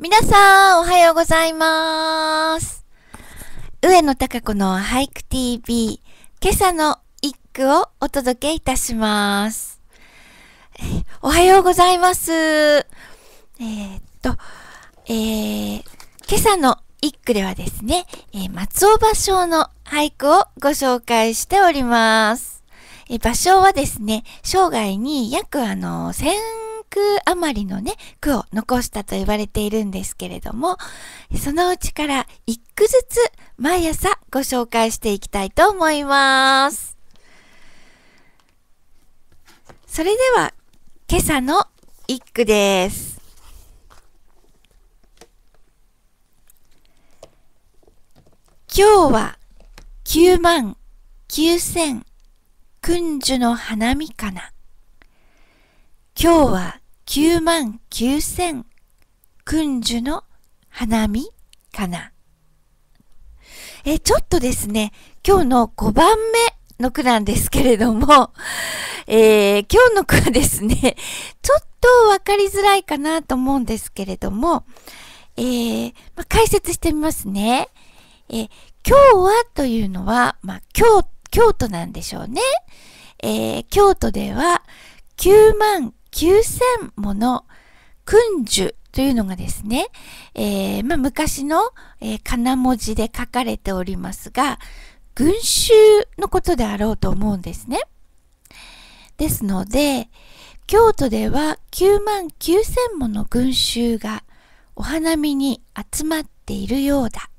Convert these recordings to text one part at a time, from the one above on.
皆さん、おはようございます。上野隆子の俳句 TV、今朝の一句をお届けいたします。おはようございます。えー、っと、えー、今朝の一句ではですね、えー、松尾芭蕉の俳句をご紹介しております。え芭蕉はですね、生涯に約あの、1000億余りのね、句を残したと言われているんですけれども、そのうちから一句ずつ毎朝ご紹介していきたいと思います。それでは、今朝の一句です。今日は九万九千君樹の花見かな。今日は九万九千君主の花見かな。え、ちょっとですね、今日の五番目の句なんですけれども、えー、今日の句はですね、ちょっとわかりづらいかなと思うんですけれども、えー、まあ、解説してみますね。え今日はというのは、まあ、京、京都なんでしょうね。えー、京都では九万9000もの訓樹というのがですね、えー、まあ、昔の、えー、金文字で書かれておりますが、群衆のことであろうと思うんですね。ですので、京都では9万9000もの群衆がお花見に集まっているようだ。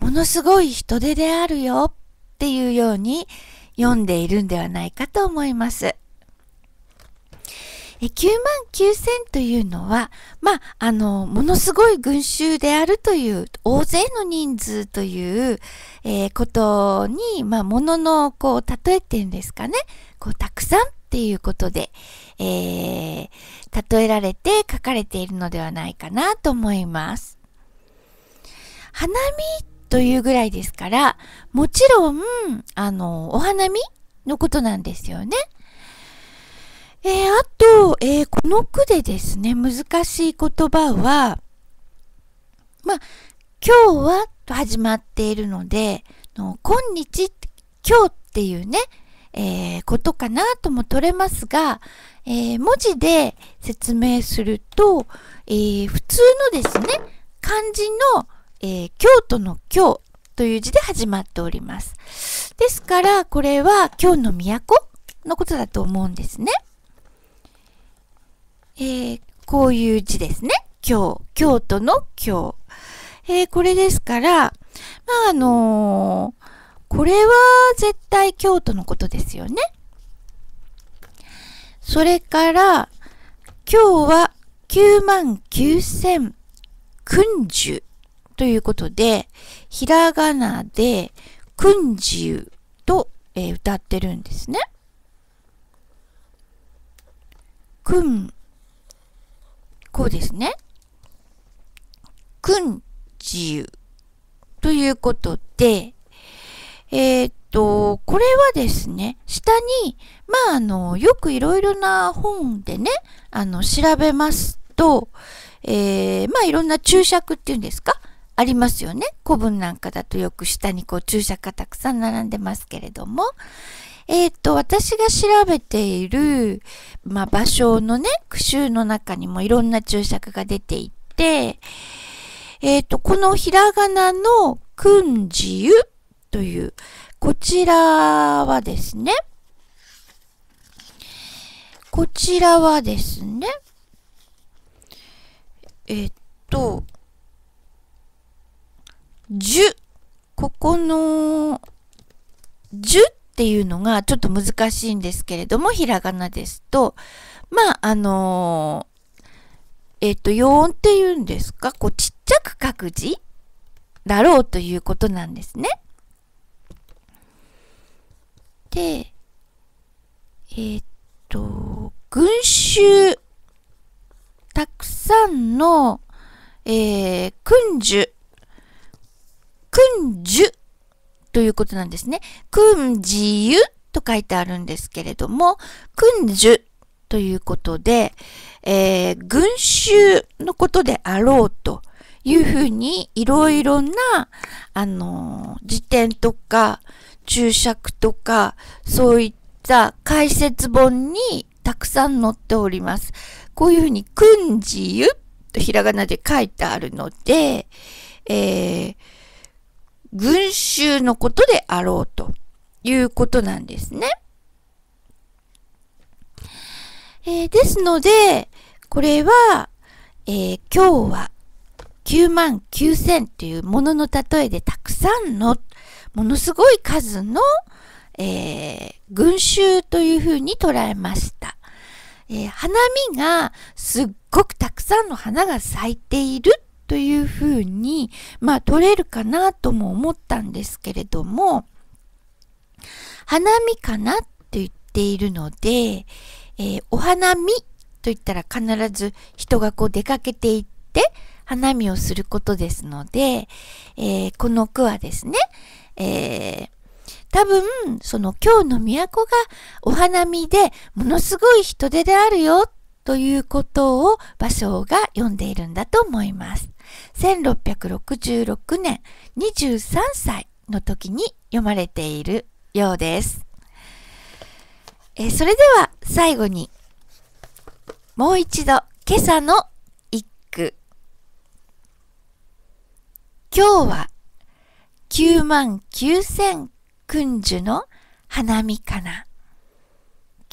ものすごい人手であるよっていうように読んでいるんではないかと思います。9万9000というのは、まあ、あの、ものすごい群衆であるという、大勢の人数という、えー、ことに、まあ、ものの、こう、例えてんですかね。こう、たくさんっていうことで、えー、例えられて書かれているのではないかなと思います。花見というぐらいですから、もちろん、あの、お花見のことなんですよね。えー、あと、えー、この句でですね、難しい言葉は、まあ、今日はと始まっているので、の今日、今日っていうね、えー、ことかなとも取れますが、えー、文字で説明すると、えー、普通のですね、漢字の、え京都の今日という字で始まっております。ですから、これは今日の都のことだと思うんですね。えー、こういう字ですね。今日、京都の今日。えー、これですから、まあ、あのー、これは絶対京都のことですよね。それから、今日は9万9千0 0君十ということで、ひらがなで君十と、えー、歌ってるんですね。君こうですね。くんじゅということで、えー、っと、これはですね、下に、まあ、あの、よくいろいろな本でね、あの、調べますと、えー、まあ、いろんな注釈っていうんですかありますよね。古文なんかだとよく下にこう注釈がたくさん並んでますけれども、えっ、と、私が調べている、まあ、場所のね、句集の中にもいろんな注釈が出ていて、えっ、と、このひらがなのくんじゆという、こちらはですね、こちらはですね、えっ、と、じゅ、ここの、じゅっっていうのがちょっと難しいんですけれども、ひらがなですと、まあ、あのー、えっ、ー、と、用音っていうんですか、こう、ちっちゃく書く字だろうということなんですね。で、えー、っと、群衆、たくさんの、えー、君樹、君樹ということなんですね。くんじゆと書いてあるんですけれども、くんじゅということで、えー、群衆のことであろうというふうに、いろいろな、あのー、辞典とか、注釈とか、そういった解説本にたくさん載っております。こういうふうに、くんじゆとひらがなで書いてあるので、えー群衆のことであろうということなんですね。えー、ですので、これは、えー、今日は9万9000というものの例えでたくさんの、ものすごい数の、えー、群衆というふうに捉えました。えー、花見がすっごくたくさんの花が咲いているというふうに、まあ、取れるかなとも思ったんですけれども、花見かなって言っているので、えー、お花見と言ったら必ず人がこう出かけていって、花見をすることですので、えー、この句はですね、えー、多分、その今日の都がお花見でものすごい人手であるよということを芭蕉が読んでいるんだと思います。1666年23歳の時に読まれているようです。えそれでは最後にもう一度今朝の一句。今日は九万九千君主の花見かな。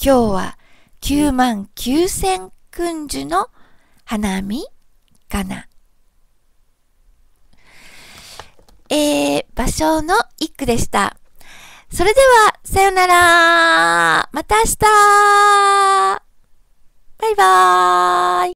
今日は九万九千君主の花見かな。章の一句でした。それでは、さよならまた明日バイバーイ